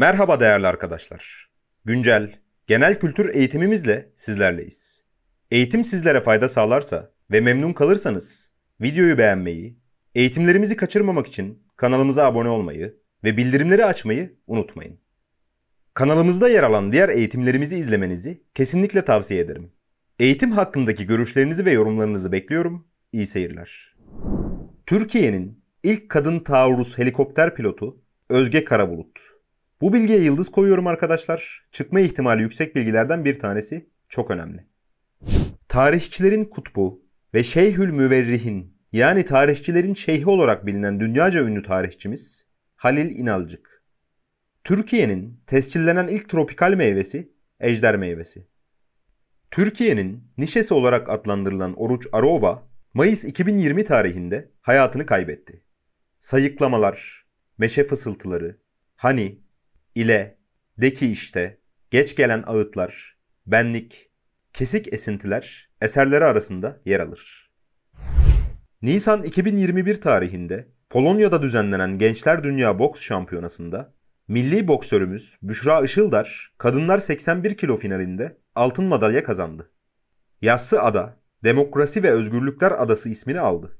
Merhaba değerli arkadaşlar. Güncel, genel kültür eğitimimizle sizlerleyiz. Eğitim sizlere fayda sağlarsa ve memnun kalırsanız videoyu beğenmeyi, eğitimlerimizi kaçırmamak için kanalımıza abone olmayı ve bildirimleri açmayı unutmayın. Kanalımızda yer alan diğer eğitimlerimizi izlemenizi kesinlikle tavsiye ederim. Eğitim hakkındaki görüşlerinizi ve yorumlarınızı bekliyorum. İyi seyirler. Türkiye'nin ilk kadın taarruz helikopter pilotu Özge Karabulut. Bu bilgiye yıldız koyuyorum arkadaşlar. Çıkma ihtimali yüksek bilgilerden bir tanesi çok önemli. Tarihçilerin kutbu ve Şeyhül Müverrihin yani tarihçilerin şeyhi olarak bilinen dünyaca ünlü tarihçimiz Halil İnalcık. Türkiye'nin tescillenen ilk tropikal meyvesi ejder meyvesi. Türkiye'nin nişesi olarak adlandırılan Oruç Aroba, Mayıs 2020 tarihinde hayatını kaybetti. Sayıklamalar, meşe fısıltıları, hani ile de ki işte geç gelen ağıtlar, benlik, kesik esintiler eserleri arasında yer alır. Nisan 2021 tarihinde Polonya'da düzenlenen Gençler Dünya Boks Şampiyonası'nda milli boksörümüz Büşra Işıldar kadınlar 81 kilo finalinde altın madalya kazandı. Yassı Ada, Demokrasi ve Özgürlükler Adası ismini aldı.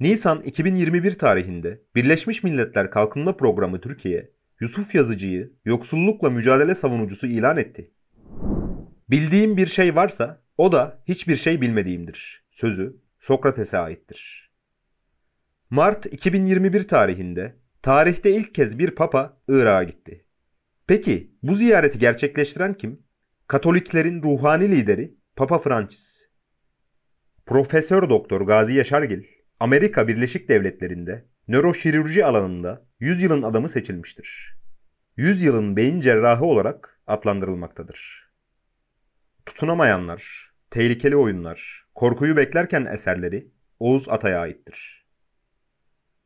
Nisan 2021 tarihinde Birleşmiş Milletler Kalkınma Programı Türkiye, Yusuf Yazıcı'yı yoksullukla mücadele savunucusu ilan etti. Bildiğim bir şey varsa o da hiçbir şey bilmediğimdir. Sözü Sokrates'e aittir. Mart 2021 tarihinde tarihte ilk kez bir papa Irak'a gitti. Peki bu ziyareti gerçekleştiren kim? Katoliklerin ruhani lideri Papa Francis. Profesör Doktor Gazi Yaşargil, Amerika Birleşik Devletleri'nde nöroşirurji alanında yüzyılın adamı seçilmiştir. Yüzyılın beyin cerrahı olarak adlandırılmaktadır. Tutunamayanlar, tehlikeli oyunlar, korkuyu beklerken eserleri Oğuz Atay'a aittir.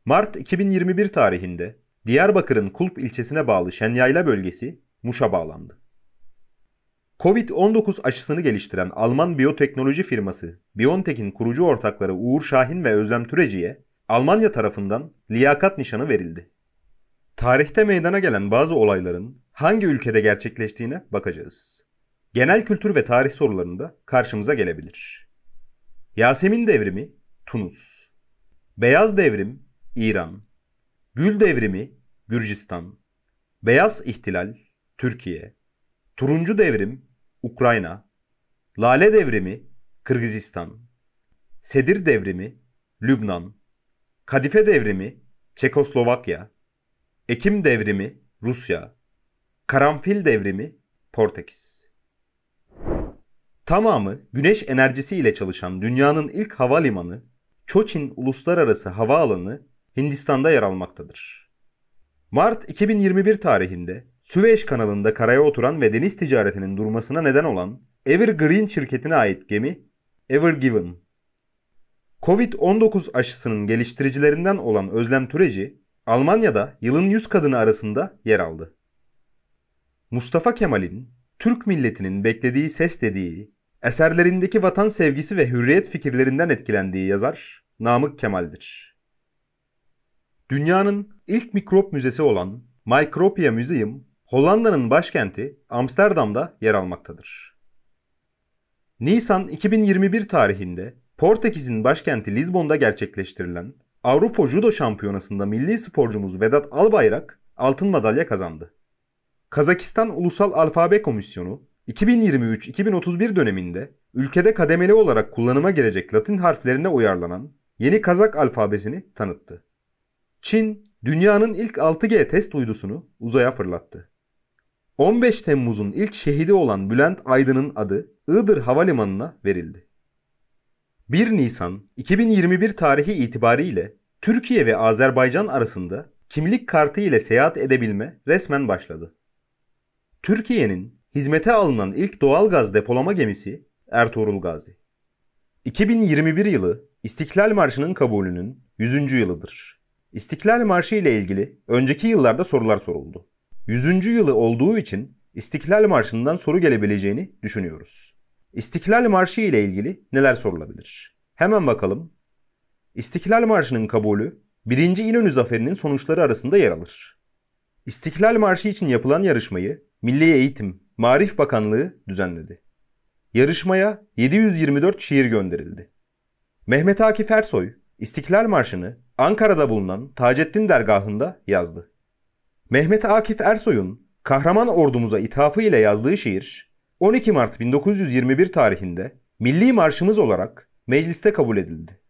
Mart 2021 tarihinde Diyarbakır'ın Kulp ilçesine bağlı Şenyayla bölgesi Muş'a bağlandı. Covid-19 aşısını geliştiren Alman biyoteknoloji firması BioNTech'in kurucu ortakları Uğur Şahin ve Özlem Türeci'ye Almanya tarafından liyakat nişanı verildi. Tarihte meydana gelen bazı olayların hangi ülkede gerçekleştiğine bakacağız. Genel kültür ve tarih sorularında karşımıza gelebilir. Yasemin Devrimi Tunus, Beyaz Devrim İran, Gül Devrimi Gürcistan, Beyaz İhtilal Türkiye, Turuncu Devrim Ukrayna, Lale Devrimi Kırgızistan, Sedir Devrimi Lübnan, Kadife devrimi Çekoslovakya, Ekim devrimi Rusya, Karanfil devrimi Portekiz. Tamamı güneş enerjisi ile çalışan dünyanın ilk havalimanı Çoçin Uluslararası Havaalanı Hindistan'da yer almaktadır. Mart 2021 tarihinde Süveyş kanalında karaya oturan ve deniz ticaretinin durmasına neden olan Evergreen şirketine ait gemi Evergiven Covid-19 aşısının geliştiricilerinden olan Özlem Türeci, Almanya'da yılın 100 kadını arasında yer aldı. Mustafa Kemal'in Türk milletinin beklediği ses dediği, eserlerindeki vatan sevgisi ve hürriyet fikirlerinden etkilendiği yazar Namık Kemal'dir. Dünyanın ilk mikrop müzesi olan Micropia Museum, Hollanda'nın başkenti Amsterdam'da yer almaktadır. Nisan 2021 tarihinde Portekiz'in başkenti Lizbon'da gerçekleştirilen Avrupa Judo Şampiyonası'nda milli sporcumuz Vedat Albayrak altın madalya kazandı. Kazakistan Ulusal Alfabe Komisyonu 2023-2031 döneminde ülkede kademeli olarak kullanıma girecek Latin harflerine uyarlanan yeni Kazak alfabesini tanıttı. Çin, dünyanın ilk 6G test uydusunu uzaya fırlattı. 15 Temmuz'un ilk şehidi olan Bülent Aydın'ın adı Iğdır Havalimanı'na verildi. 1 Nisan 2021 tarihi itibariyle Türkiye ve Azerbaycan arasında kimlik kartı ile seyahat edebilme resmen başladı. Türkiye'nin hizmete alınan ilk doğalgaz depolama gemisi Ertuğrul Gazi. 2021 yılı İstiklal Marşı'nın kabulünün 100. yılıdır. İstiklal Marşı ile ilgili önceki yıllarda sorular soruldu. 100. yılı olduğu için İstiklal Marşı'ndan soru gelebileceğini düşünüyoruz. İstiklal Marşı ile ilgili neler sorulabilir? Hemen bakalım. İstiklal Marşı'nın kabulü 1. İnönü Zaferi'nin sonuçları arasında yer alır. İstiklal Marşı için yapılan yarışmayı Milli Eğitim, Marif Bakanlığı düzenledi. Yarışmaya 724 şiir gönderildi. Mehmet Akif Ersoy, İstiklal Marşı'nı Ankara'da bulunan Taceddin dergahında yazdı. Mehmet Akif Ersoy'un kahraman ordumuza ithafı ile yazdığı şiir, 12 Mart 1921 tarihinde milli marşımız olarak mecliste kabul edildi.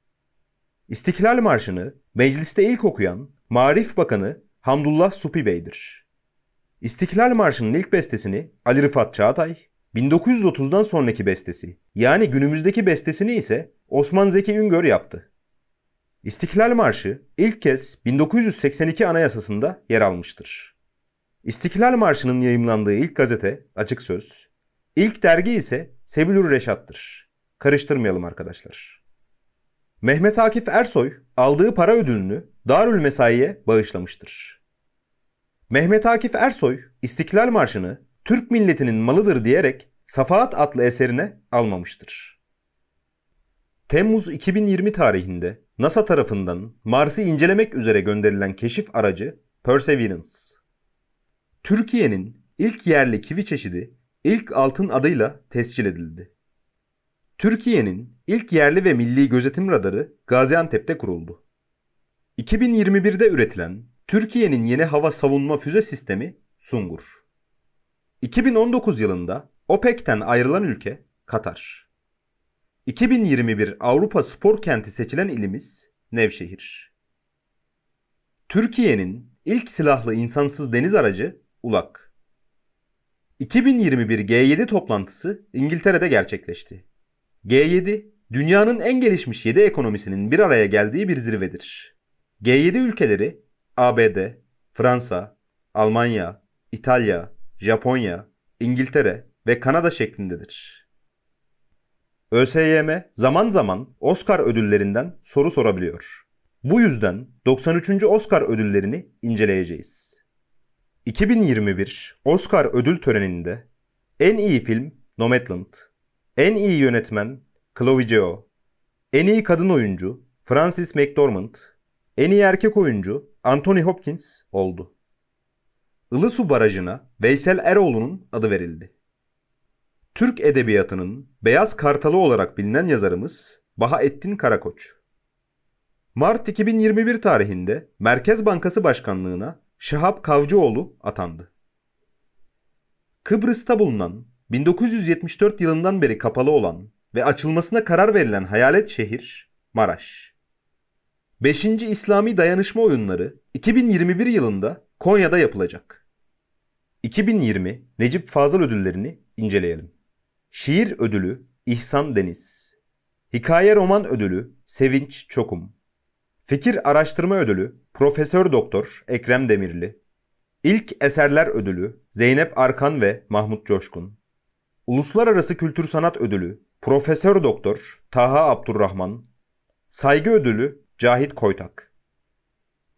İstiklal Marşı'nı mecliste ilk okuyan Marif Bakanı Hamdullah Supi Bey'dir. İstiklal Marşı'nın ilk bestesini Ali Rıfat Çağatay, 1930'dan sonraki bestesi yani günümüzdeki bestesini ise Osman Zeki Üngör yaptı. İstiklal Marşı ilk kez 1982 Anayasası'nda yer almıştır. İstiklal Marşı'nın yayımlandığı ilk gazete Açık Söz, İlk dergi ise Sebilür Reşat'tır. Karıştırmayalım arkadaşlar. Mehmet Akif Ersoy aldığı para ödülünü Darül Mesai'ye bağışlamıştır. Mehmet Akif Ersoy İstiklal Marşı'nı Türk milletinin malıdır diyerek Safahat adlı eserine almamıştır. Temmuz 2020 tarihinde NASA tarafından Mars'ı incelemek üzere gönderilen keşif aracı Perseverance. Türkiye'nin ilk yerli kivi çeşidi ilk altın adıyla tescil edildi. Türkiye'nin ilk yerli ve milli gözetim radarı Gaziantep'te kuruldu. 2021'de üretilen Türkiye'nin yeni hava savunma füze sistemi Sungur. 2019 yılında OPEC'ten ayrılan ülke Katar. 2021 Avrupa Spor Kenti seçilen ilimiz Nevşehir. Türkiye'nin ilk silahlı insansız deniz aracı Ulak. 2021 G7 toplantısı İngiltere'de gerçekleşti. G7, dünyanın en gelişmiş 7 ekonomisinin bir araya geldiği bir zirvedir. G7 ülkeleri ABD, Fransa, Almanya, İtalya, Japonya, İngiltere ve Kanada şeklindedir. ÖSYM zaman zaman Oscar ödüllerinden soru sorabiliyor. Bu yüzden 93. Oscar ödüllerini inceleyeceğiz. 2021 Oscar ödül töreninde en iyi film Nomadland, en iyi yönetmen Chloe Zhao, en iyi kadın oyuncu Frances McDormand, en iyi erkek oyuncu Anthony Hopkins oldu. Ilısu Barajı'na Veysel Eroğlu'nun adı verildi. Türk Edebiyatı'nın Beyaz Kartalı olarak bilinen yazarımız Bahaettin Karakoç. Mart 2021 tarihinde Merkez Bankası Başkanlığı'na Şahap Kavcıoğlu atandı. Kıbrıs'ta bulunan 1974 yılından beri kapalı olan ve açılmasına karar verilen hayalet şehir Maraş. 5. İslami Dayanışma Oyunları 2021 yılında Konya'da yapılacak. 2020 Necip Fazıl ödüllerini inceleyelim. Şiir ödülü İhsan Deniz. Hikaye roman ödülü Sevinç Çokum. Fikir Araştırma Ödülü Profesör Doktor Ekrem Demirli İlk Eserler Ödülü Zeynep Arkan ve Mahmut Coşkun Uluslararası Kültür Sanat Ödülü Profesör Doktor Taha Abdurrahman Saygı Ödülü Cahit Koytak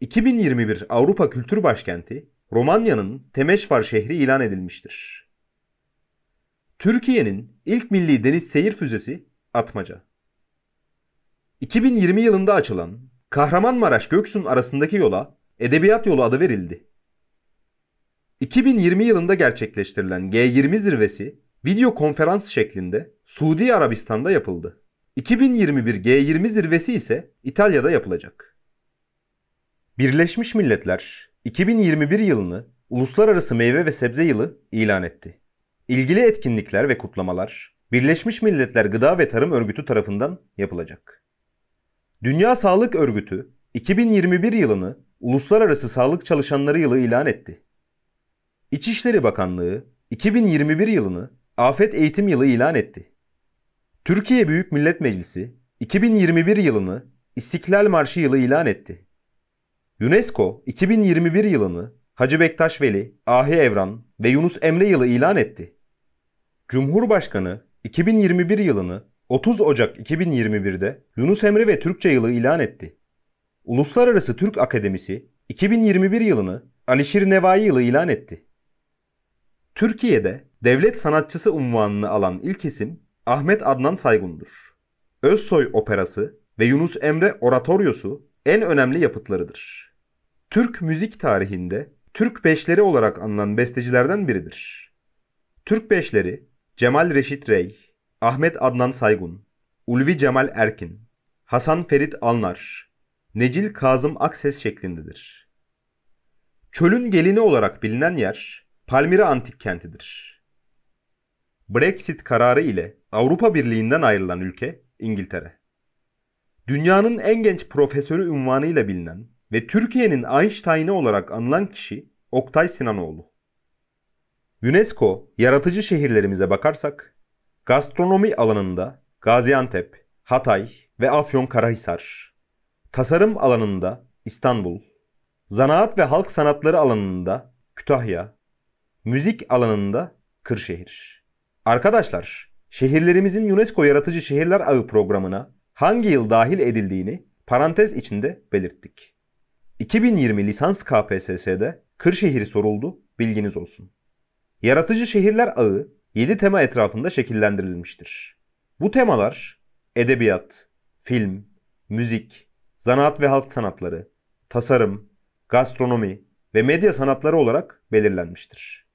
2021 Avrupa Kültür Başkenti Romanya'nın Temeşvar şehri ilan edilmiştir. Türkiye'nin ilk milli deniz seyir füzesi Atmaca. 2020 yılında açılan Kahramanmaraş-Göksun arasındaki yola Edebiyat Yolu adı verildi. 2020 yılında gerçekleştirilen G20 zirvesi video konferans şeklinde Suudi Arabistan'da yapıldı. 2021 G20 zirvesi ise İtalya'da yapılacak. Birleşmiş Milletler 2021 yılını Uluslararası Meyve ve Sebze Yılı ilan etti. İlgili etkinlikler ve kutlamalar Birleşmiş Milletler Gıda ve Tarım Örgütü tarafından yapılacak. Dünya Sağlık Örgütü 2021 yılını Uluslararası Sağlık Çalışanları Yılı ilan etti. İçişleri Bakanlığı 2021 yılını Afet Eğitim Yılı ilan etti. Türkiye Büyük Millet Meclisi 2021 yılını İstiklal Marşı Yılı ilan etti. UNESCO 2021 yılını Hacı Bektaş Veli, Ahi Evran ve Yunus Emre Yılı ilan etti. Cumhurbaşkanı 2021 yılını 30 Ocak 2021'de Yunus Emre ve Türkçe yılı ilan etti. Uluslararası Türk Akademisi 2021 yılını Alişir Nevai yılı ilan etti. Türkiye'de devlet sanatçısı unvanını alan ilk isim Ahmet Adnan Saygun'dur. Özsoy Operası ve Yunus Emre Oratoryosu en önemli yapıtlarıdır. Türk müzik tarihinde Türk beşleri olarak anılan bestecilerden biridir. Türk beşleri Cemal Reşit Rey, Ahmet Adnan Saygun, Ulvi Cemal Erkin, Hasan Ferit Alnar, Necil Kazım Akses şeklindedir. Çölün gelini olarak bilinen yer Palmira antik kentidir. Brexit kararı ile Avrupa Birliği'nden ayrılan ülke İngiltere. Dünyanın en genç profesörü unvanıyla bilinen ve Türkiye'nin Einstein'ı olarak anılan kişi Oktay Sinanoğlu. UNESCO yaratıcı şehirlerimize bakarsak Gastronomi alanında Gaziantep, Hatay ve Afyonkarahisar. Tasarım alanında İstanbul. Zanaat ve halk sanatları alanında Kütahya. Müzik alanında Kırşehir. Arkadaşlar, şehirlerimizin UNESCO Yaratıcı Şehirler Ağı programına hangi yıl dahil edildiğini parantez içinde belirttik. 2020 lisans KPSS'de Kırşehir soruldu, bilginiz olsun. Yaratıcı Şehirler Ağı 7 tema etrafında şekillendirilmiştir. Bu temalar edebiyat, film, müzik, zanaat ve halk sanatları, tasarım, gastronomi ve medya sanatları olarak belirlenmiştir.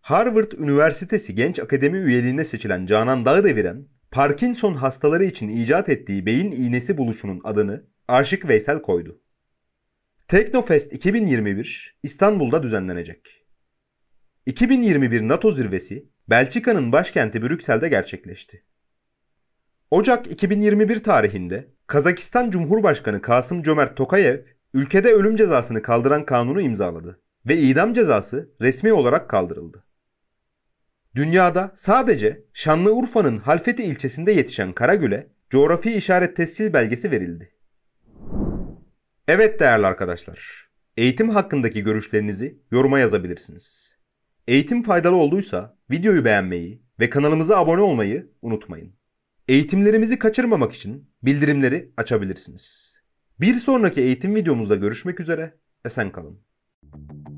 Harvard Üniversitesi Genç Akademi üyeliğine seçilen Canan Dağdeviren, Parkinson hastaları için icat ettiği beyin iğnesi buluşunun adını Aşık Veysel koydu. Teknofest 2021 İstanbul'da düzenlenecek. 2021 NATO zirvesi Belçika'nın başkenti Brüksel'de gerçekleşti. Ocak 2021 tarihinde Kazakistan Cumhurbaşkanı Kasım Cömert Tokayev ülkede ölüm cezasını kaldıran kanunu imzaladı ve idam cezası resmi olarak kaldırıldı. Dünyada sadece Şanlıurfa'nın Halfeti ilçesinde yetişen Karagül'e coğrafi işaret tescil belgesi verildi. Evet değerli arkadaşlar, eğitim hakkındaki görüşlerinizi yoruma yazabilirsiniz. Eğitim faydalı olduysa videoyu beğenmeyi ve kanalımıza abone olmayı unutmayın. Eğitimlerimizi kaçırmamak için bildirimleri açabilirsiniz. Bir sonraki eğitim videomuzda görüşmek üzere, esen kalın.